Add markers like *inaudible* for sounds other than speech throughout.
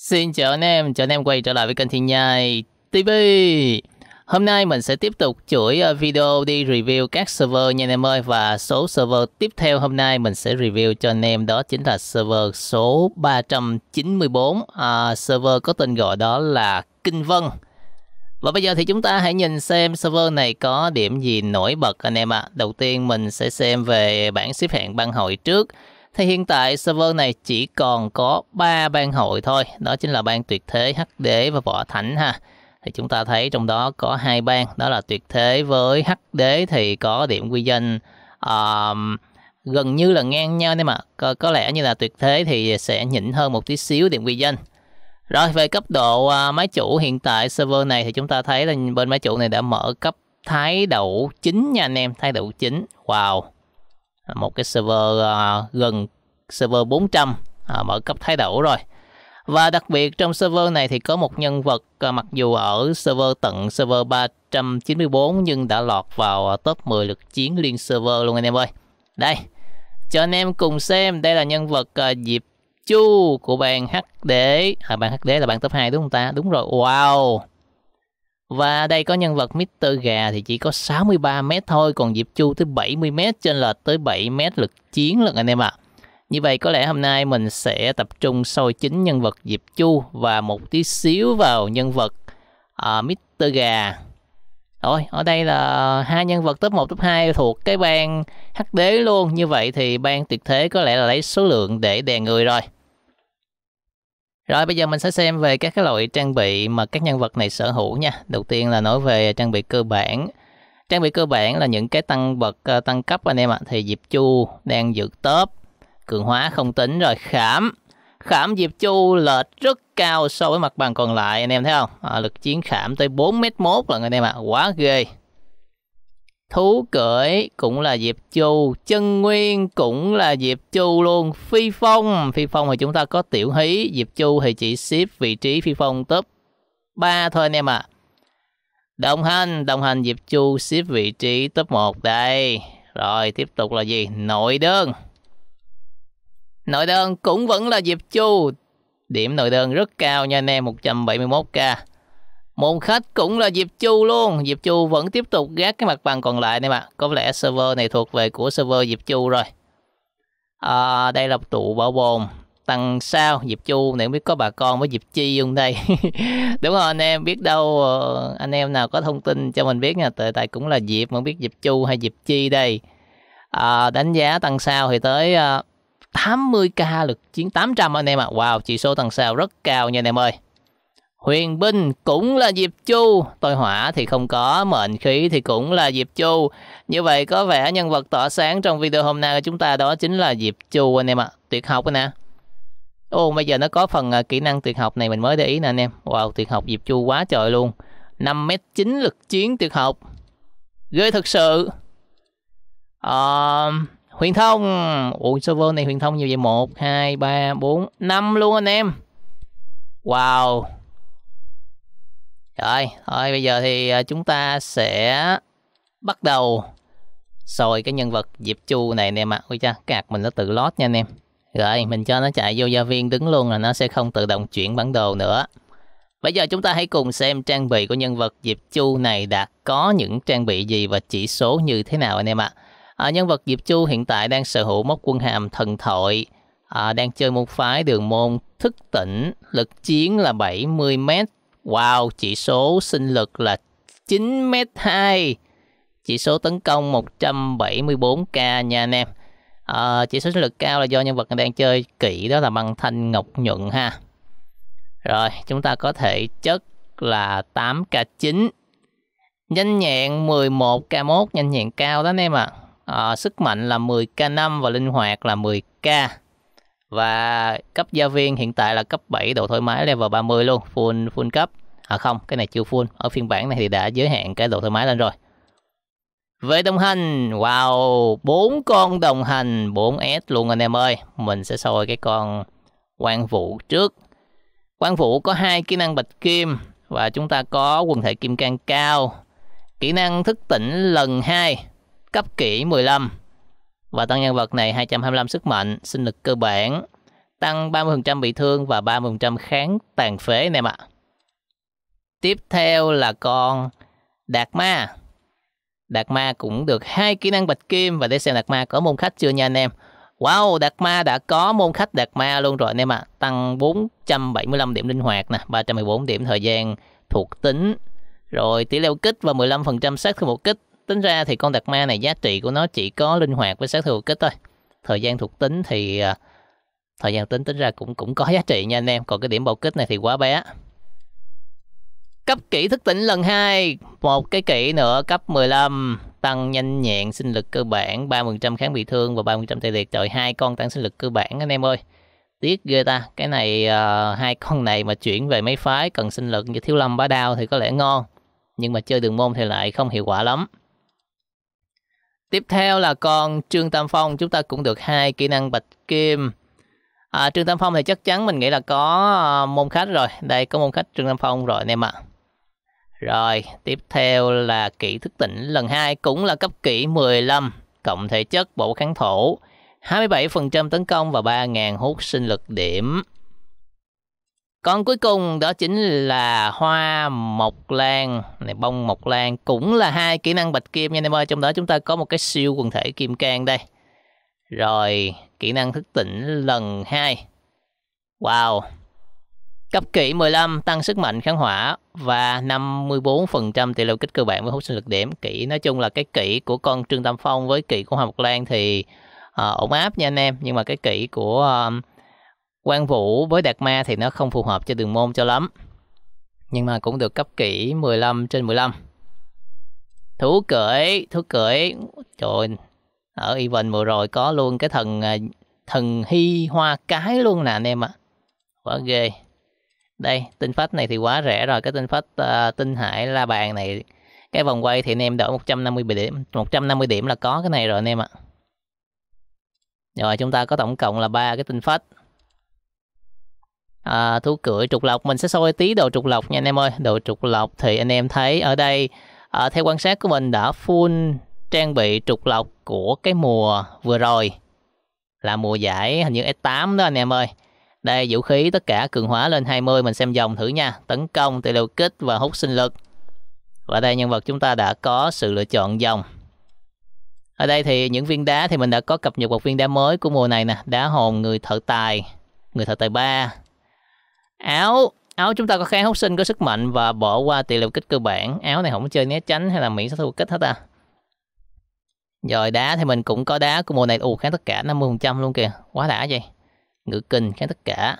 Xin chào anh em, chào anh em quay trở lại với kênh Thiên Nhai TV Hôm nay mình sẽ tiếp tục chuỗi ờ, video đi review các server nha anh em ơi Và số server tiếp theo hôm nay mình sẽ review cho anh em đó chính là server số 394 à, Server có tên gọi đó là Kinh Vân và bây giờ thì chúng ta hãy nhìn xem server này có điểm gì nổi bật anh em ạ. À. Đầu tiên mình sẽ xem về bảng xếp hạng bang hội trước. Thì hiện tại server này chỉ còn có 3 ban hội thôi, đó chính là ban tuyệt thế, hắc đế và võ thánh ha. Thì chúng ta thấy trong đó có hai ban, đó là tuyệt thế với hắc đế thì có điểm quy danh um, gần như là ngang nhau nhưng mà có, có lẽ như là tuyệt thế thì sẽ nhỉnh hơn một tí xíu điểm quy danh. Rồi về cấp độ à, máy chủ hiện tại server này thì chúng ta thấy là bên máy chủ này đã mở cấp thái đậu chính nha anh em, thái đậu chính. Wow một cái server uh, gần server 400 uh, à, mở cấp thái đẩu rồi và đặc biệt trong server này thì có một nhân vật uh, mặc dù ở server tận server 394 nhưng đã lọt vào top 10 lực chiến liên server luôn anh em ơi đây cho anh em cùng xem đây là nhân vật uh, Diệp Chu của bàn HD à, bàn HD là bàn top 2 đúng không ta đúng rồi wow và đây có nhân vật Mr. Gà thì chỉ có 63 mét thôi, còn Diệp Chu tới 70 mét, trên lệch tới 7 mét lực chiến lận anh em ạ. À. Như vậy có lẽ hôm nay mình sẽ tập trung soi chính nhân vật Diệp Chu và một tí xíu vào nhân vật uh, ờ, Mr. Gà. Rồi, ở đây là hai nhân vật top 1, top 2 thuộc cái bang hắc đế luôn. Như vậy thì bang tuyệt thế có lẽ là lấy số lượng để đè người rồi. Rồi bây giờ mình sẽ xem về các cái loại trang bị mà các nhân vật này sở hữu nha. Đầu tiên là nói về trang bị cơ bản. Trang bị cơ bản là những cái tăng bậc ờ, tăng cấp anh em ạ. À. Thì Diệp Chu đang giữ top, cường hóa không tính rồi khảm. Khảm Diệp Chu lệch rất cao so với mặt bằng còn lại anh em thấy không? À, lực chiến khảm tới 4m1 lần anh em ạ, à. quá ghê. Thú cưỡi cũng là Diệp Chu, Chân Nguyên cũng là Diệp Chu luôn. Phi Phong, Phi Phong thì chúng ta có Tiểu Hí, Diệp Chu thì chỉ xếp vị trí Phi Phong top 3 thôi anh em ạ. À. Đồng hành, đồng hành Diệp Chu xếp vị trí top 1 đây. Rồi tiếp tục là gì? Nội đơn. Nội đơn cũng vẫn là Diệp Chu. Điểm nội đơn rất cao nha anh em, 171k. Môn khách cũng là Diệp Chu luôn. Diệp Chu vẫn tiếp tục gác cái mặt bằng còn lại này mà. Có lẽ server này thuộc về của server Diệp Chu rồi. À, đây là tụ bảo bồn. Tầng sao Diệp Chu này không biết có bà con với Diệp Chi không đây. *laughs* Đúng rồi anh em biết đâu ờ, anh em nào có thông tin cho mình biết nha. Tại tại cũng là Diệp mà không biết Diệp Chu hay Diệp Chi đây. À, đánh giá tầng sao thì tới 80k ờ, lực chiến 800 anh em ạ. À. Wow, chỉ số tầng sao rất cao nha anh em ơi. Huyền binh cũng là Diệp Chu, tôi hỏa thì không có, mệnh khí thì cũng là Diệp Chu. Như vậy có vẻ nhân vật tỏa sáng trong video hôm nay của chúng ta đó chính là Diệp Chu anh em ạ. À. Tuyệt học nè. Ô bây giờ nó có phần uh, kỹ năng tuyệt học này mình mới để ý nè anh em. Wow, tuyệt học Diệp Chu quá trời luôn. 5 m chín lực chiến tuyệt học. Ghê thật sự. Uh, huyền thông. Ủa server này huyền thông nhiều vậy? một, hai, ba, bốn, năm luôn anh em. Wow. Rồi, thôi bây giờ thì ờ, chúng ta sẽ bắt đầu sồi cái nhân vật Diệp Chu này nè em ạ à. Ôi cha, cái hạt mình nó tự lót nha anh em Rồi, mình cho nó chạy vô gia viên đứng luôn là nó sẽ không tự động chuyển bản đồ nữa Bây giờ chúng ta hãy cùng xem trang bị của nhân vật Diệp Chu này đã có những trang bị gì và chỉ số như thế nào anh em ạ. À. nhân vật Diệp Chu hiện tại đang sở hữu mốc quân hàm thần thoại, à, đang chơi một phái đường môn thức tỉnh, lực chiến là 70m, Wow, chỉ số sinh lực là 9m2. Chỉ số tấn công 174k nha anh em. À, chỉ số sinh lực cao là do nhân vật đang chơi kỹ đó là băng thanh ngọc nhuận ha. Rồi, chúng ta có thể chất là 8k9. Nhanh nhẹn 11k1, nhanh nhẹn cao đó anh em ạ. À. À, sức mạnh là 10k5 và linh hoạt là 10k và cấp gia viên hiện tại là cấp 7 độ thoải mái level 30 luôn full full cấp à không cái này chưa full ở phiên bản này thì đã giới hạn cái độ thoải mái lên rồi về đồng hành, wow, bốn con đồng hành 4S luôn anh em ơi. Mình sẽ soi cái con quan vũ trước. Quan vũ có hai kỹ năng bạch kim và chúng ta có quần thể kim cang cao. Kỹ năng thức tỉnh lần 2, cấp kỹ 15 và tăng nhân vật này 225 sức mạnh, sinh lực cơ bản, tăng 30% bị thương và 30% kháng tàn phế anh em ạ. Tiếp theo là con Đạt Ma. Đạt Ma cũng được hai kỹ năng bạch kim và để xem Đạt Ma có môn khách chưa nha anh em. Wow, Đạt Ma đã có môn khách Đạt Ma luôn rồi anh em ạ. Tăng 475 điểm linh hoạt nè, 314 điểm thời gian thuộc tính. Rồi tỷ leo kích và 15% sát thương một kích Tính ra thì con đặc ma này giá trị của nó chỉ có linh hoạt với sát thương hữu kích thôi. Thời gian thuộc tính thì à, thời gian tính tính ra cũng cũng có giá trị nha anh em, còn cái điểm bầu kích này thì quá bé. Cấp kỹ thức tỉnh lần 2, một cái kỹ nữa cấp 15, tăng nhanh nhẹn sinh lực cơ bản, 3% kháng bị thương và 30% tê liệt. Trời hai con tăng sinh lực cơ bản anh em ơi. Tiếc ghê ta, cái này uh, hai con này mà chuyển về mấy phái cần sinh lực như Thiếu Lâm Bá Đao thì có lẽ ngon, nhưng mà chơi đường môn thì lại không hiệu quả lắm. Tiếp theo là con Trương Tam Phong, chúng ta cũng được hai kỹ năng bạch kim. À, Trương Tam Phong thì chắc chắn mình nghĩ là có à, môn khách rồi. Đây có môn khách Trương Tam Phong rồi anh em ạ. Rồi, tiếp theo là kỹ thức tỉnh lần 2 cũng là cấp kỹ 15, cộng thể chất bộ kháng thổ, 27% tấn công và 3.000 hút sinh lực điểm. Còn cuối cùng đó chính là hoa mộc lan, này bông mộc lan cũng là hai kỹ năng bạch kim nha anh em ơi, trong đó chúng ta có một cái siêu quần thể kim cang đây. Rồi, kỹ năng thức tỉnh lần 2. Wow. Cấp kỹ 15 tăng sức mạnh kháng hỏa và 54% tỷ lệ kích cơ bản với hút sinh lực điểm. Kỹ nói chung là cái kỹ của con Trương Tam Phong với kỹ của Hoa Mộc Lan thì uh, ổn áp nha anh em, nhưng mà cái kỹ của uh, Quan Vũ với Đạt Ma thì nó không phù hợp cho đường môn cho lắm. Nhưng mà cũng được cấp kỹ 15 trên 15. Thú cưỡi, thú cưỡi. Trời ở event vừa rồi có luôn cái thần à, thần hy hoa cái luôn nè anh em ạ. À. Quá ghê. Đây, tinh phách này thì quá rẻ rồi. Cái tinh phách uh, tinh hải la bàn này. Cái vòng quay thì anh em đỡ 150 điểm, 150 điểm là có cái này rồi anh em ạ. À. Rồi chúng ta có tổng cộng là ba cái tinh phách à, thú cưỡi trục lộc mình sẽ soi tí đồ trục lộc nha anh em ơi đồ trục lộc thì anh em thấy ở đây à, theo quan sát của mình đã full trang bị trục lộc của cái mùa vừa rồi là mùa giải hình như S8 đó anh em ơi đây vũ khí tất cả cường hóa lên 20 mình xem dòng thử nha tấn công tỷ lệ kích và hút sinh lực và đây nhân vật chúng ta đã có sự lựa chọn dòng ở đây thì những viên đá thì mình đã có cập nhật một viên đá mới của mùa này nè đá hồn người thợ tài người thợ tài ba áo áo chúng ta có kháng hút sinh có sức mạnh và bỏ qua tỷ lệ kích cơ bản áo này không chơi né tránh hay là miễn sát thương kích hết à rồi đá thì mình cũng có đá của mùa này ù kháng tất cả 50% luôn kìa quá đã vậy ngự kinh kháng tất cả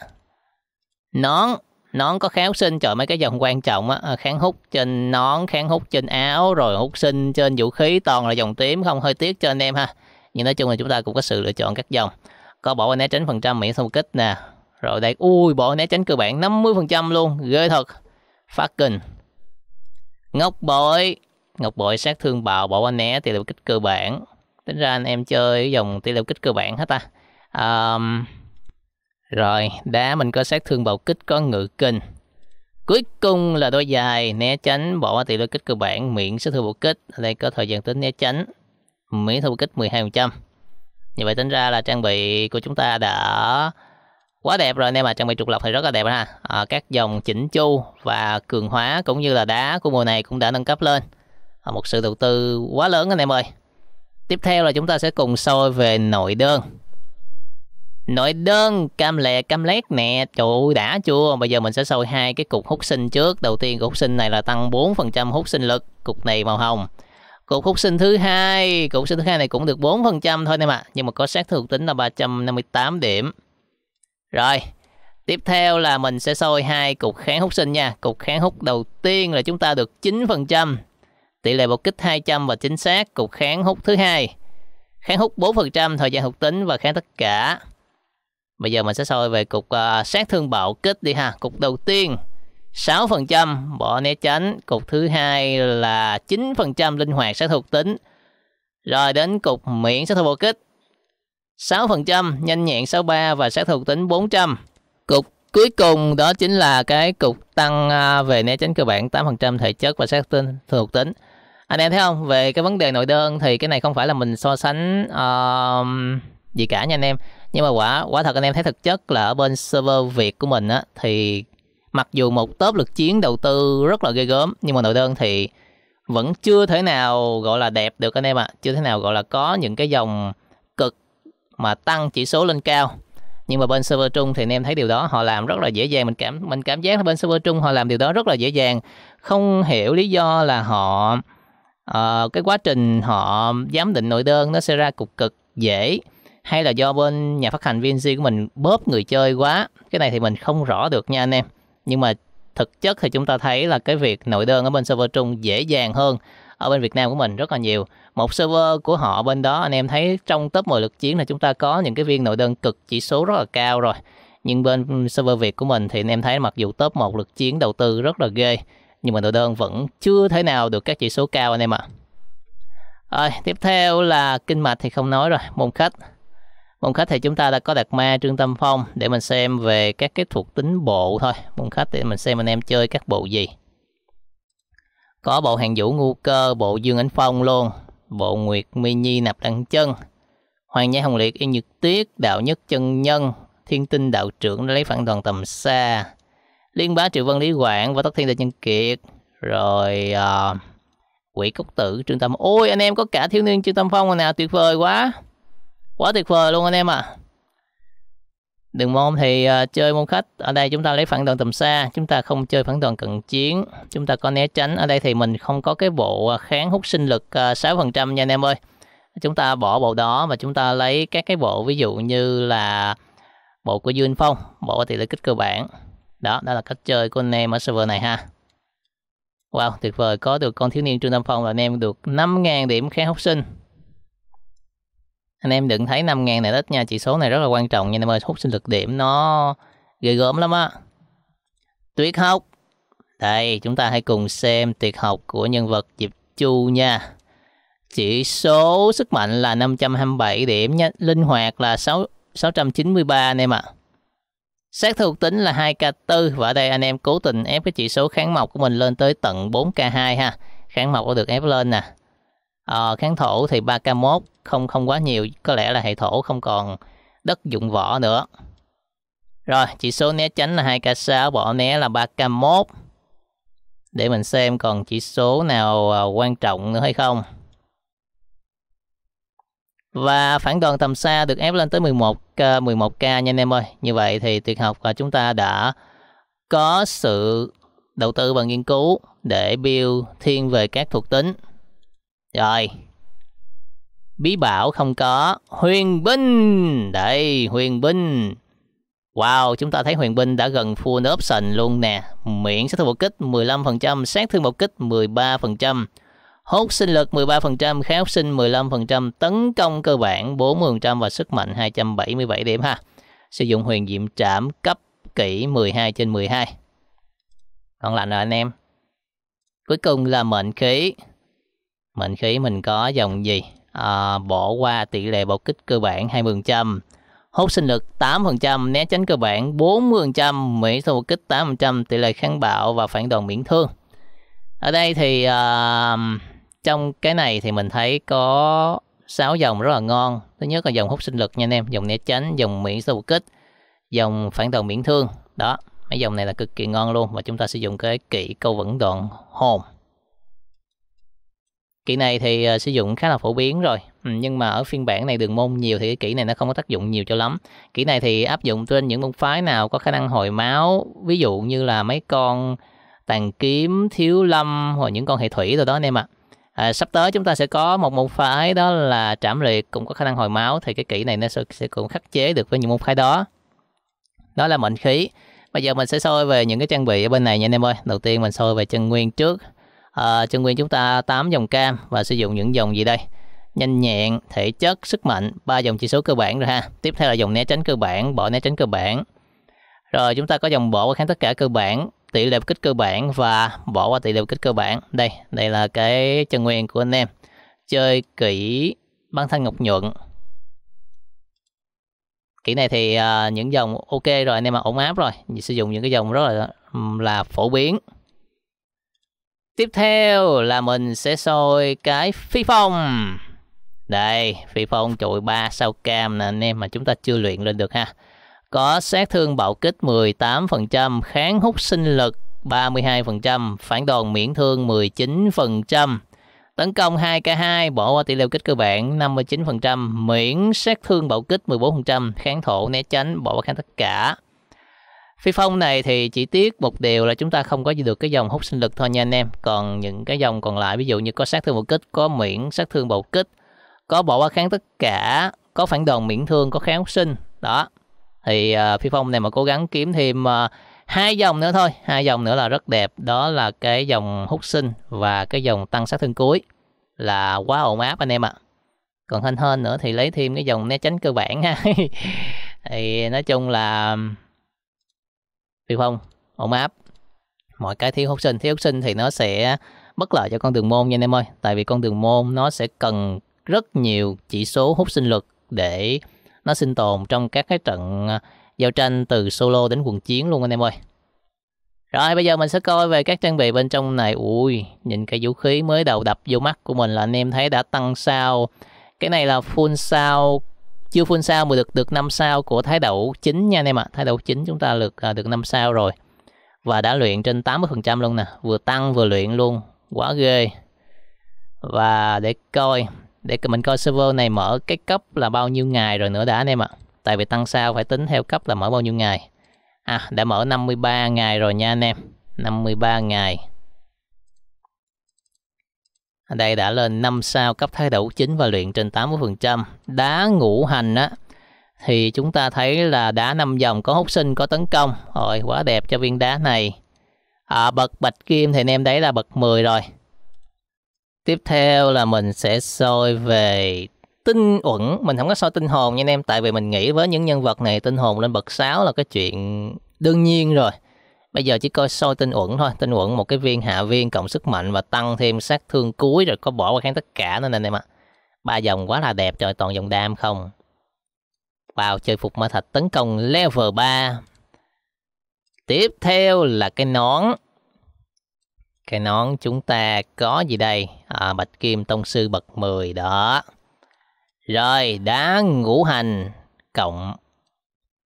nón nón có kháng hút sinh trời mấy cái dòng quan trọng á à, kháng hút trên nón kháng hút trên áo rồi hút sinh trên vũ khí toàn là dòng tím không hơi tiếc cho anh em ha nhưng nói chung là chúng ta cũng có sự lựa chọn các dòng có bỏ qua né tránh phần trăm miễn thương kích nè rồi đây, ui bộ né tránh cơ bản 50% luôn, ghê thật. Fucking. Ngọc bội. Ngọc bội sát thương bạo, bỏ qua né tỷ lệ kích cơ bản. Tính ra anh em chơi dòng tỷ lệ kích cơ bản hết ta. Um, rồi, đá mình có sát thương bạo kích, có ngự kinh. Cuối cùng là đôi dài, né tránh, bỏ qua tỷ lệ kích cơ bản, miễn sát thương bạo kích. Ở đây có thời gian tính né tránh, miễn thương bạo kích 12%. Như vậy tính ra là trang bị của chúng ta đã quá đẹp rồi anh em ạ à. trang bị trục lọc thì rất là đẹp ha à, các dòng chỉnh chu và cường hóa cũng như là đá của mùa này cũng đã nâng cấp lên à, một sự đầu tư quá lớn anh em ơi tiếp theo là chúng ta sẽ cùng soi về nội đơn nội đơn cam lè cam lét nè trụ ơi đã chưa bây giờ mình sẽ soi hai cái cục hút sinh trước đầu tiên cục hút sinh này là tăng 4% hút sinh lực cục này màu hồng cục hút sinh thứ hai cục hút sinh thứ hai này cũng được 4% thôi em ạ à. nhưng mà có sát thương tính là 358 điểm rồi, tiếp theo là mình sẽ sôi hai cục kháng hút sinh nha. Cục kháng hút đầu tiên là chúng ta được 9%, tỷ lệ bột kích 200 và chính xác. Cục kháng hút thứ hai kháng hút 4%, thời gian hút tính và kháng tất cả. Bây giờ mình sẽ soi về cục uh, sát thương bạo kích đi ha. Cục đầu tiên 6% bỏ né tránh, cục thứ hai là 9% linh hoạt sát thuộc tính. Rồi đến cục miễn sát thủ bạo kích 6%, nhanh nhẹn 63 và sát thuộc tính 400. Cục cuối cùng đó chính là cái cục tăng à, về né tránh cơ bản 8% thể chất và sát tinh thuộc tính. Anh em thấy không? Về cái vấn đề nội đơn thì cái này không phải là mình so sánh uh, gì cả nha anh em. Nhưng mà quả quả thật anh em thấy thực chất là ở bên server Việt của mình á thì mặc dù một tốp lực chiến đầu tư rất là ghê gớm nhưng mà nội đơn thì vẫn chưa thể nào gọi là đẹp được anh em ạ. À. Chưa thể nào gọi là có những cái dòng mà tăng chỉ số lên cao nhưng mà bên server trung thì anh em thấy điều đó họ làm rất là dễ dàng mình cảm mình cảm giác là bên server trung họ làm điều đó rất là dễ dàng không hiểu lý do là họ uh, cái quá trình họ giám định nội đơn nó sẽ ra cục cực dễ hay là do bên nhà phát hành VNC của mình bóp người chơi quá cái này thì mình không rõ được nha anh em nhưng mà thực chất thì chúng ta thấy là cái việc nội đơn ở bên server trung dễ dàng hơn ở bên Việt Nam của mình rất là nhiều một server của họ bên đó anh em thấy trong top 10 lực chiến là chúng ta có những cái viên nội đơn cực chỉ số rất là cao rồi nhưng bên server Việt của mình thì anh em thấy mặc dù top 1 lực chiến đầu tư rất là ghê nhưng mà nội đơn vẫn chưa thể nào được các chỉ số cao anh em ạ. À. Rồi, tiếp theo là kinh mạch thì không nói rồi, môn khách. Môn khách thì chúng ta đã có đặt ma Trương Tâm Phong để mình xem về các cái thuộc tính bộ thôi. Môn khách thì mình xem anh em chơi các bộ gì. Có bộ hàng vũ ngu cơ, bộ dương ánh phong luôn, Bộ Nguyệt Mi Nhi nạp đăng chân, Hoàng Nhã Hồng Liệt y nhược tiết, đạo nhất chân nhân, thiên tinh đạo trưởng đã lấy phản đoàn tầm xa, liên bá triệu vân lý quảng và tất thiên đại nhân kiệt, rồi uh, quỷ cốc tử trương tâm. Ôi anh em có cả thiếu niên trương tâm phong rồi nè, tuyệt vời quá, quá tuyệt vời luôn anh em à. Đường môn thì uh, chơi môn khách, ở đây chúng ta lấy phản đoàn tầm xa, chúng ta không chơi phản đoàn cận chiến, chúng ta có né tránh, ở đây thì mình không có cái bộ ờ, kháng hút sinh lực ờ, uh, 6% nha anh em ơi. Chúng ta bỏ bộ đó và chúng ta lấy các cái bộ ví dụ như là bộ của Dương Phong, bộ tỷ lệ kích cơ bản. Đó, đó là cách chơi của anh em ở server này ha. Wow, tuyệt vời, có được con thiếu niên Trương Tâm Phong là anh em được 5.000 điểm kháng hút sinh anh em đừng thấy 5 ngàn này ít nha chỉ số này rất là quan trọng nha anh em ơi hút sinh lực điểm nó ghê gớm lắm á tuyệt học đây chúng ta hãy cùng xem tuyệt học của nhân vật Diệp Chu nha chỉ số sức mạnh là 527 điểm nha linh hoạt là 6 693 anh em ạ à. Sát thuộc tính là 2K4 và ở đây anh em cố tình ép cái chỉ số kháng mộc của mình lên tới tận 4K2 ha. Kháng mộc có được ép lên nè. À, kháng thổ thì 3K1, không không quá nhiều, có lẽ là hệ thổ không còn đất dụng võ nữa. Rồi, chỉ số né tránh là 2K6, bỏ né là 3K1. Để mình xem còn chỉ số nào à, quan trọng nữa hay không. Và phản đoàn tầm xa được ép lên tới 11, 11K nha anh em ơi. Như vậy thì tuyệt học và chúng ta đã có sự đầu tư và nghiên cứu để build thiên về các thuộc tính. Rồi, Bí bảo không có. Huyền binh! Đây, huyền binh. Wow, chúng ta thấy huyền binh đã gần full option luôn nè. Miễn sát thương một kích 15%, sát thương một kích 13%. Hốt sinh lực 13%, kháng sinh 15%, tấn công cơ bản 40% và sức mạnh 277 điểm ha. Sử dụng huyền diệm trảm cấp kỹ 12 trên 12. Còn lại rồi anh em. Cuối cùng là mệnh khí. Mệnh khí mình có dòng gì? à, bỏ qua tỷ lệ bạo kích cơ bản 20%, hút sinh lực 8%, né tránh cơ bản 40%, miễn sau bạo kích 8%, tỷ lệ kháng bạo và phản đòn miễn thương. Ở đây thì à, trong cái này thì mình thấy có 6 dòng rất là ngon. Thứ nhất là dòng hút sinh lực nha anh em, dòng né tránh, dòng miễn sau bạo kích, dòng phản đòn miễn thương. Đó, mấy dòng này là cực kỳ ngon luôn và chúng ta sử dụng cái kỹ câu vẫn đoạn hồn Kỹ này thì uh, sử dụng khá là phổ biến rồi, ừ, nhưng mà ở phiên bản này đường môn nhiều thì cái kỹ này nó không có tác dụng nhiều cho lắm. Kỹ này thì áp dụng trên những môn phái nào có khả năng hồi máu, ví dụ như là mấy con tàn kiếm, thiếu lâm hoặc những con hệ thủy rồi đó anh em ạ. À. À, sắp tới chúng ta sẽ có một môn phái đó là trảm liệt cũng có khả năng hồi máu thì cái kỹ này nó sẽ, sẽ cũng khắc chế được với những môn phái đó. Đó là mệnh khí. Bây giờ mình sẽ soi về những cái trang bị ở bên này nha anh em ơi. Đầu tiên mình soi về chân nguyên trước à, chân nguyên chúng ta 8 dòng cam và sử dụng những dòng gì đây nhanh nhẹn thể chất sức mạnh ba dòng chỉ số cơ bản rồi ha tiếp theo là dòng né tránh cơ bản bỏ né tránh cơ bản rồi chúng ta có dòng bỏ qua kháng tất cả cơ bản tỷ lệ kích cơ bản và bỏ qua tỷ lệ kích cơ bản đây đây là cái chân nguyên của anh em chơi kỹ băng thanh ngọc nhuận kỹ này thì uh, những dòng ok rồi anh em mà ổn áp rồi sử dụng những cái dòng rất là là phổ biến Tiếp theo là mình sẽ sôi cái phi phong. Đây, phi phong trội 3 sao cam nè anh em mà chúng ta chưa luyện lên được ha. Có sát thương bạo kích 18%, kháng hút sinh lực 32%, phản đòn miễn thương 19%. Tấn công 2k2, bỏ qua tỷ lệ kích cơ bản 59%, miễn sát thương bạo kích 14%, kháng thổ né tránh, bỏ qua kháng tất cả Phi phong này thì chỉ tiếc một điều là chúng ta không có được cái dòng hút sinh lực thôi nha anh em. Còn những cái dòng còn lại ví dụ như có sát thương bộ kích, có miễn sát thương bộ kích, có bỏ qua kháng tất cả, có phản đòn miễn thương, có kháng hút sinh. Đó. Thì uh, Phi phong này mà cố gắng kiếm thêm uh, hai dòng nữa thôi, hai dòng nữa là rất đẹp, đó là cái dòng hút sinh và cái dòng tăng sát thương cuối là quá ổn áp anh em ạ. Còn hên hên nữa thì lấy thêm cái dòng né tránh cơ bản ha. *laughs* thì nói chung là được không ổn áp mọi cái thiếu học sinh thiếu học sinh thì nó sẽ bất lợi cho con đường môn nha anh em ơi tại vì con đường môn nó sẽ cần rất nhiều chỉ số hút sinh lực để nó sinh tồn trong các cái trận à, giao tranh từ solo đến quần chiến luôn anh em ơi rồi bây giờ mình sẽ coi về các trang bị bên trong này ui nhìn cái vũ khí mới đầu đập vô mắt của mình là anh em thấy đã tăng sao cái này là full sao chưa full sao mà được được 5 sao của thái đậu chính nha anh em ạ. À. Thái đậu chính chúng ta được à, được 5 sao rồi. Và đã luyện trên 80% luôn nè, vừa tăng vừa luyện luôn, quá ghê. Và để coi, để mình coi server này mở cái cấp là bao nhiêu ngày rồi nữa đã anh em ạ. À. Tại vì tăng sao phải tính theo cấp là mở bao nhiêu ngày. À, đã mở 53 ngày rồi nha anh em. 53 ngày đây đã lên 5 sao cấp thái đấu chính và luyện trên 80%. Đá ngũ hành á thì chúng ta thấy là đá năm dòng có hút sinh có tấn công. Rồi quá đẹp cho viên đá này. À, bậc bạch kim thì anh em đấy là bậc 10 rồi. Tiếp theo là mình sẽ soi về tinh uẩn, mình không có soi tinh hồn nha anh em tại vì mình nghĩ với những nhân vật này tinh hồn lên bậc 6 là cái chuyện đương nhiên rồi. Bây giờ chỉ coi soi tinh uẩn thôi, tinh uẩn một cái viên hạ viên cộng sức mạnh và tăng thêm sát thương cuối rồi có bỏ qua kháng tất cả nên nè anh em ạ. Ba dòng quá là đẹp trời toàn dòng đam không. Vào chơi phục ma thạch tấn công level 3. Tiếp theo là cái nón. Cái nón chúng ta có gì đây? À, Bạch Kim Tông Sư bậc 10 đó. Rồi, đá ngũ hành cộng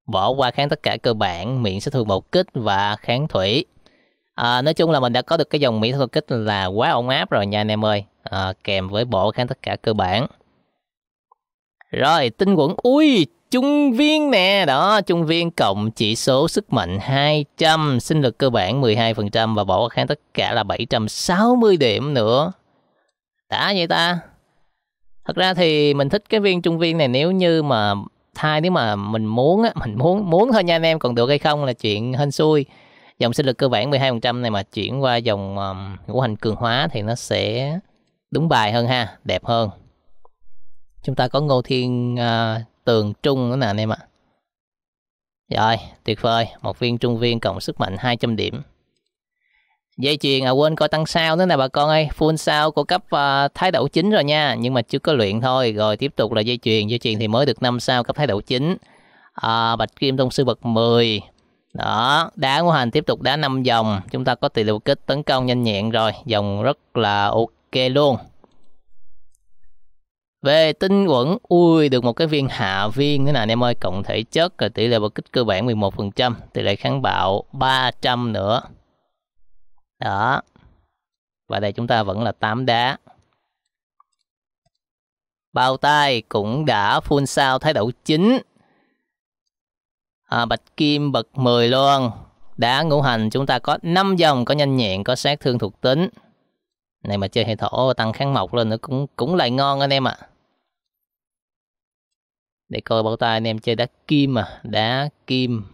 bỏ qua kháng tất cả cơ bản miệng sẽ thương một kích và kháng thủy à, nói chung là mình đã có được cái dòng miễn sát thương kích là quá ổn áp rồi nha anh em ơi à, kèm với bộ kháng tất cả cơ bản rồi tinh quẩn ui trung viên nè đó trung viên cộng chỉ số sức mạnh 200 sinh lực cơ bản 12% và bộ kháng tất cả là 760 điểm nữa đã vậy ta thật ra thì mình thích cái viên trung viên này nếu như mà thai nếu mà mình muốn á mình muốn muốn thôi nha anh em còn được hay không là chuyện hên xui dòng sinh lực cơ bản 12% này mà chuyển qua dòng um, ngũ hành cường hóa thì nó sẽ đúng bài hơn ha đẹp hơn chúng ta có ngô thiên uh, tường trung nữa nè anh em ạ rồi tuyệt vời một viên trung viên cộng sức mạnh 200 điểm dây chuyền à quên coi tăng sao nữa nè bà con ơi full sao của cấp uh, thái độ chính rồi nha nhưng mà chưa có luyện thôi rồi tiếp tục là dây chuyền dây chuyền thì mới được 5 sao cấp thái độ chính à, bạch kim tông sư bậc 10 đó đá ngũ hành tiếp tục đá 5 vòng chúng ta có tỷ lệ kích tấn công nhanh nhẹn rồi dòng rất là ok luôn về tinh quẩn, ui được một cái viên hạ viên thế nào em ơi, cộng thể chất rồi tỷ lệ bật kích cơ bản 11%, tỷ lệ kháng bạo 300 nữa. Đó. Và đây chúng ta vẫn là 8 đá. Bao tay cũng đã full sao thái độ chính. À, bạch kim bậc 10 luôn. Đá ngũ hành chúng ta có 5 dòng, có nhanh nhẹn, có sát thương thuộc tính. Này mà chơi hệ thổ tăng kháng mộc lên nữa cũng cũng lại ngon anh em ạ. À. Để coi bao tay anh em chơi đá kim à, đá kim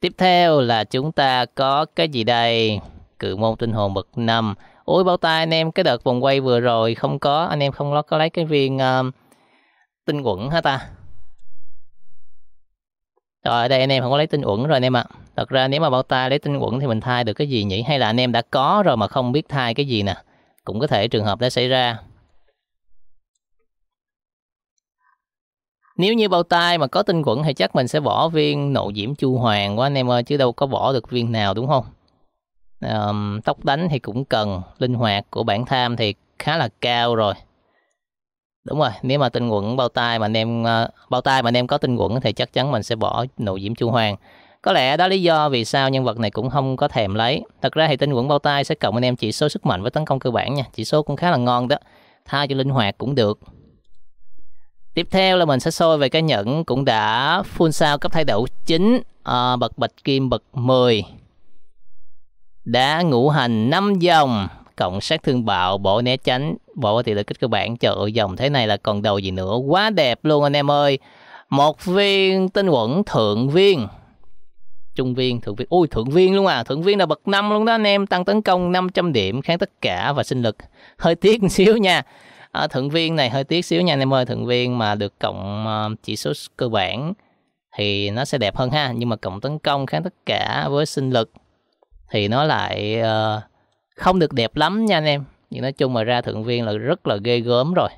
Tiếp theo là chúng ta có cái gì đây? Cự môn tinh hồn bậc 5. Ôi bao tay anh em cái đợt vòng quay vừa rồi không có, anh em không có lấy cái viên um, tinh quẩn hả ta? Rồi đây anh em không có lấy tinh uẩn rồi anh em ạ. À. Thật ra nếu mà bao tay lấy tinh uẩn thì mình thay được cái gì nhỉ? Hay là anh em đã có rồi mà không biết thay cái gì nè? Cũng có thể trường hợp đã xảy ra. nếu như bao tai mà có tinh quẩn thì chắc mình sẽ bỏ viên nộ diễm chu hoàng quá anh em ơi chứ đâu có bỏ được viên nào đúng không um, tóc đánh thì cũng cần linh hoạt của bản tham thì khá là cao rồi đúng rồi nếu mà tinh quẩn bao tai mà anh em uh, bao tai mà anh em có tinh quẩn thì chắc chắn mình sẽ bỏ nộ diễm chu hoàng có lẽ đó lý do vì sao nhân vật này cũng không có thèm lấy thật ra thì tinh quẩn bao tai sẽ cộng anh em chỉ số sức mạnh với tấn công cơ bản nha chỉ số cũng khá là ngon đó tha cho linh hoạt cũng được Tiếp theo là mình sẽ sôi về cái nhẫn cũng đã full sao cấp thái độ chính à, bậc bạch kim bậc 10. Đá ngũ hành 5 dòng, cộng sát thương bạo, bộ né tránh, bộ tỷ lệ kích cơ bản. Trời dòng thế này là còn đầu gì nữa, quá đẹp luôn anh em ơi. Một viên tinh quẩn thượng viên. Trung viên, thượng viên, ui thượng viên luôn à, thượng viên là bậc 5 luôn đó anh em, tăng tấn công 500 điểm, kháng tất cả và sinh lực. Hơi tiếc một xíu nha à, thượng viên này hơi tiếc xíu nha anh em ơi thượng viên mà được cộng ờ, chỉ số cơ bản thì nó sẽ đẹp hơn ha nhưng mà cộng tấn công kháng tất cả với sinh lực thì nó lại uh, không được đẹp lắm nha anh em nhưng nói chung mà ra thượng viên là rất là ghê gớm rồi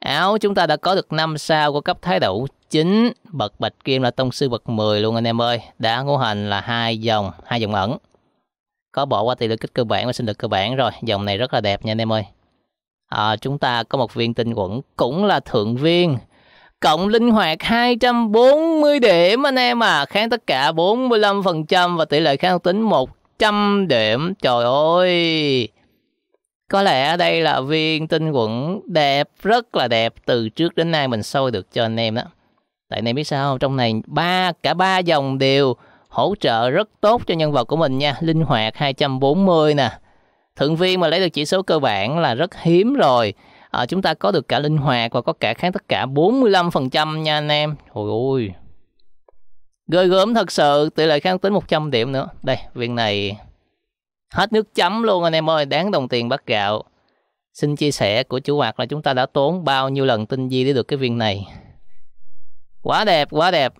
áo chúng ta đã có được 5 sao của cấp thái độ chính bậc bạch kim là tông sư bậc 10 luôn anh em ơi đá ngũ hành là hai dòng hai dòng ẩn có bỏ qua tỷ lệ kích cơ bản và sinh lực cơ bản rồi dòng này rất là đẹp nha anh em ơi à, chúng ta có một viên tinh quẩn cũng là thượng viên cộng linh hoạt 240 điểm anh em à kháng tất cả 45% và tỷ lệ kháng tính 100 điểm trời ơi có lẽ đây là viên tinh quẩn đẹp rất là đẹp từ trước đến nay mình sôi được cho anh em đó tại anh em biết sao không? trong này ba cả ba dòng đều hỗ trợ rất tốt cho nhân vật của mình nha, linh hoạt 240 nè. Thượng viên mà lấy được chỉ số cơ bản là rất hiếm rồi. À, chúng ta có được cả linh hoạt và có cả kháng tất cả 45% nha anh em. Ôi ôi. Gơi gớm thật sự, tỷ lệ kháng tính 100 điểm nữa. Đây, viên này hết nước chấm luôn anh em ơi, đáng đồng tiền bát gạo. Xin chia sẻ của chủ hoạt là chúng ta đã tốn bao nhiêu lần tinh di để được cái viên này. Quá đẹp, quá đẹp.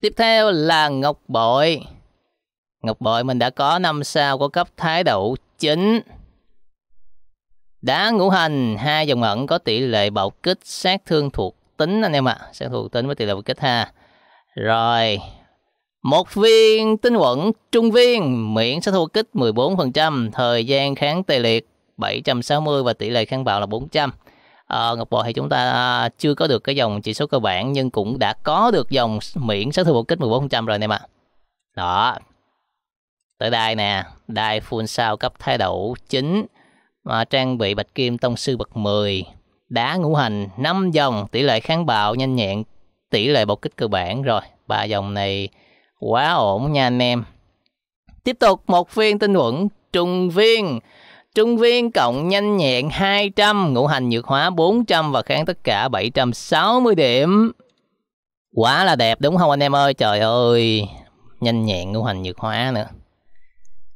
Tiếp theo là ngọc bội. Ngọc bội mình đã có 5 sao của cấp thái độ chính. Đá ngũ hành, hai dòng ẩn có tỷ lệ bạo kích sát thương thuộc tính anh em ạ. À. Sát thuộc tính với tỷ lệ bạo kích ha. Rồi, một viên tinh quẩn trung viên, miễn sát thuộc kích 14%, thời gian kháng tê liệt 760 và tỷ lệ kháng bạo là 400 uh, Ngọc Bội thì chúng ta à, chưa có được cái dòng chỉ số cơ bản nhưng cũng đã có được dòng miễn sát thương bổ kích 14% rồi anh em ạ. Đó. Tới đây nè, đai full sao cấp thái đậu chính mà trang bị bạch kim tông sư bậc 10, đá ngũ hành 5 dòng, tỷ lệ kháng bạo nhanh nhẹn, tỷ lệ bột kích cơ bản rồi. Ba dòng này quá ổn nha anh em. Tiếp tục một viên tinh quẩn trùng viên Trung viên cộng nhanh nhẹn 200, ngũ hành nhược hóa 400 và kháng tất cả 760 điểm. Quá là đẹp đúng không anh em ơi? Trời ơi, nhanh nhẹn ngũ hành nhược hóa nữa.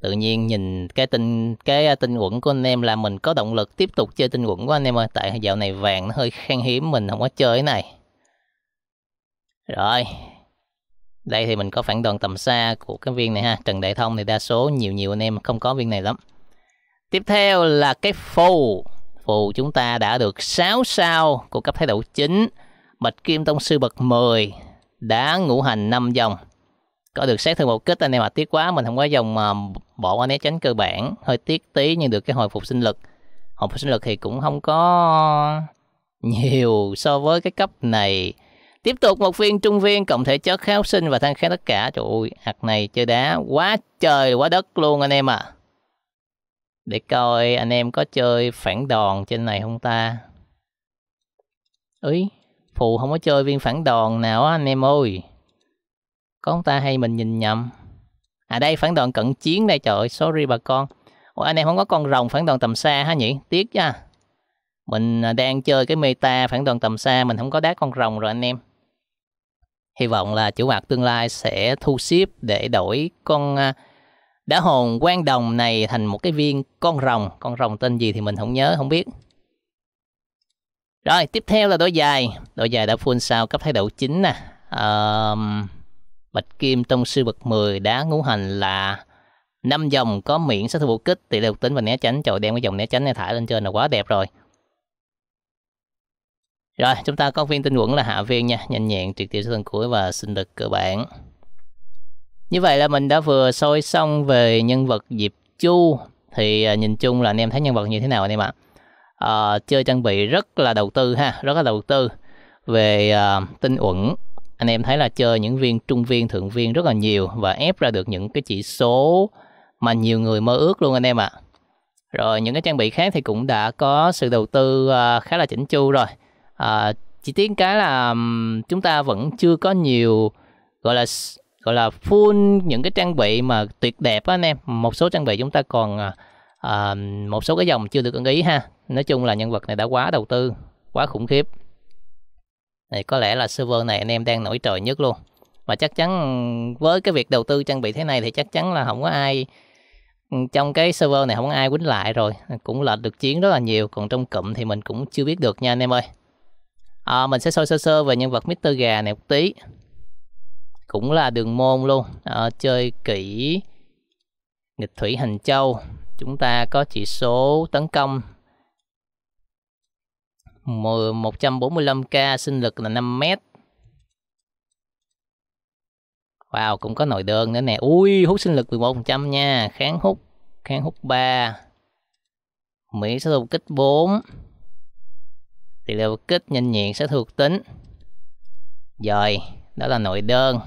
Tự nhiên nhìn cái tinh cái à, tinh quẩn của anh em là mình có động lực tiếp tục chơi tinh quẩn của anh em ơi. Tại dạo này vàng nó hơi khan hiếm, mình không có chơi cái này. Rồi, đây thì mình có phản đoàn tầm xa của cái viên này ha trần đại thông thì đa số nhiều nhiều anh em không có viên này lắm Tiếp theo là cái phù. Phù chúng ta đã được 6 sao của cấp thái độ chính. Bạch Kim Tông Sư bậc 10. đã ngũ hành 5 dòng. Có được sát thương một kích anh em mà tiếc quá. Mình không có dòng mà bộ anh ấy tránh cơ bản. Hơi tiếc tí nhưng được cái hồi phục sinh lực. Hồi phục sinh lực thì cũng không có nhiều so với cái cấp này. Tiếp tục một viên trung viên cộng thể chất kháng sinh và than kháng tất cả. Trời ơi, hạt này chơi đá quá trời quá đất luôn anh em ạ. À để coi anh em có chơi phản đòn trên này không ta ấy phù không có chơi viên phản đòn nào á anh em ơi có ông ta hay mình nhìn nhầm à đây phản đòn cận chiến đây trời sorry bà con Ủa, anh em không có con rồng phản đòn tầm xa hả nhỉ tiếc nha mình à, đang chơi cái meta phản đòn tầm xa mình không có đá con rồng rồi anh em hy vọng là chủ mặt tương lai sẽ thu ship để đổi con à, đã hồn quan đồng này thành một cái viên con rồng con rồng tên gì thì mình không nhớ không biết rồi tiếp theo là đôi dài đôi dài đã full sao cấp thái độ chính nè um, bạch kim tông sư bậc 10 đá ngũ hành là năm dòng có miệng sát thủ bổ kích tỷ lệ độc tính và né tránh trời đem cái dòng né tránh này thả lên trên là quá đẹp rồi rồi chúng ta có viên tinh quẩn là hạ viên nha nhanh nhẹn triệt tiêu sát thân cuối và sinh lực cơ bản như vậy là mình đã vừa soi xong về nhân vật Diệp Chu thì à, nhìn chung là anh em thấy nhân vật như thế nào anh em ạ? À, chơi trang bị rất là đầu tư ha, rất là đầu tư về à, tinh uẩn. Anh em thấy là chơi những viên trung viên, thượng viên rất là nhiều và ép ra được những cái chỉ số mà nhiều người mơ ước luôn anh em ạ. À. Rồi những cái trang bị khác thì cũng đã có sự đầu tư à, khá là chỉnh chu rồi. À, chỉ tiếc cái là chúng ta vẫn chưa có nhiều gọi là gọi là full những cái trang bị mà tuyệt đẹp á anh em một số trang bị chúng ta còn à, à, một số cái dòng chưa được ưng ý ha nói chung là nhân vật này đã quá đầu tư quá khủng khiếp này có lẽ là server này anh em đang nổi trội nhất luôn và chắc chắn với cái việc đầu tư trang bị thế này thì chắc chắn là không có ai ừ, trong cái server này không có ai quýnh lại rồi cũng lệch được chiến rất là nhiều còn trong cụm thì mình cũng chưa biết được nha anh em ơi à, mình sẽ soi sơ sơ về nhân vật Mr. Gà này một tí cũng là đường môn luôn à, chơi kỹ nghịch thủy hành châu chúng ta có chỉ số tấn công 145k sinh lực là 5 mét Wow cũng có nội đơn nữa nè Ui hút sinh lực 11% nha Kháng hút Kháng hút 3 Mỹ sẽ thuộc kích 4 Tỷ lệ kích nhanh nhẹn sẽ thuộc tính Rồi đó là nội đơn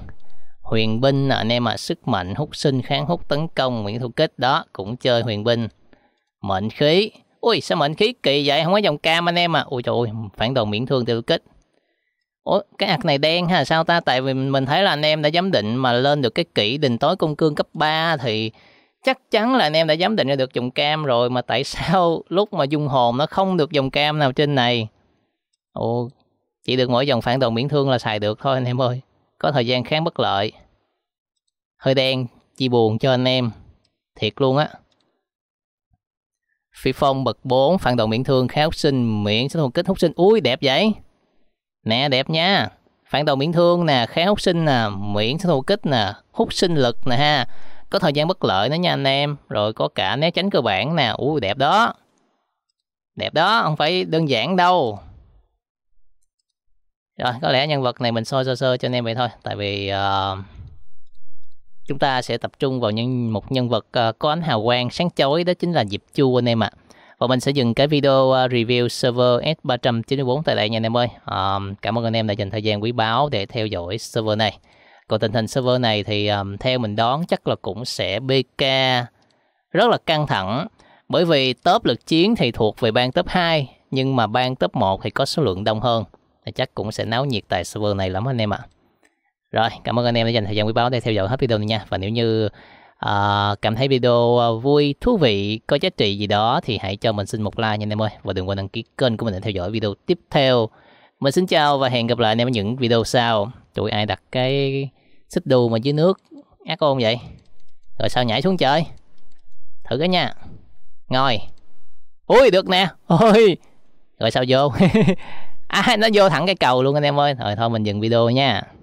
huyền binh à, anh em mà sức mạnh hút sinh kháng hút tấn công những thu kích đó cũng chơi huyền binh mệnh khí ui sao mệnh khí kỳ vậy không có dòng cam anh em à ui trời ơi phản đòn miễn thương tiêu kích Ủa, cái ạc này đen ha sao ta tại vì mình thấy là anh em đã giám định mà lên được cái kỹ đình tối công cương cấp 3 thì chắc chắn là anh em đã giám định ra được dòng cam rồi mà tại *laughs* sao lúc mà dung hồn nó không được dòng cam nào trên này ồ chỉ được mỗi dòng phản đòn miễn thương là xài được thôi anh em ơi có thời gian kháng bất lợi. Hơi đen, chia buồn cho anh em. Thiệt luôn á. Phi phong bậc 4, phản động miễn thương, khá hút sinh, miễn sẽ hồn kích hút sinh. Ui, đẹp vậy. Nè, đẹp nha. Phản động miễn thương nè, khá hút sinh nè, miễn sẽ hồn kích nè, hút sinh lực nè ha. Có thời gian bất lợi nữa nha anh em. Rồi có cả né tránh cơ bản nè. Ui, đẹp đó. Đẹp đó, không phải đơn giản đâu rồi có lẽ nhân vật này mình soi sơ sơ cho anh em vậy thôi tại vì uh, chúng ta sẽ tập trung vào những một nhân vật uh, có ánh hào quang sáng chói đó chính là Diệp Chu anh em ạ à. và mình sẽ dừng cái video uh, review server S394 tại đây nha anh em ơi uh, cảm ơn anh em đã dành thời gian quý báu để theo dõi server này còn tình hình server này thì um, theo mình đoán chắc là cũng sẽ BK rất là căng thẳng bởi vì top lượt chiến thì thuộc về bang top 2 nhưng mà bang top 1 thì có số lượng đông hơn chắc cũng sẽ náo nhiệt tại server này lắm anh em ạ. Rồi, cảm ơn anh em đã dành thời gian quý báu để theo dõi hết video này nha. Và nếu như à, cảm thấy video à, vui, thú vị, có giá trị gì đó thì hãy cho mình xin một like nha anh em ơi. Và đừng quên đăng ký kênh của mình để theo dõi video tiếp theo. Mình xin chào và hẹn gặp lại anh em ở những video sau. Tụi ai đặt cái xích đu mà dưới nước, ác ôn vậy? Rồi sao nhảy xuống trời? Thử cái nha. Ngồi. Ui, được nè. Ôi. Rồi sao vô? *laughs* à, *laughs* nó vô thẳng cái cầu luôn anh em ơi thôi thôi mình dừng video nha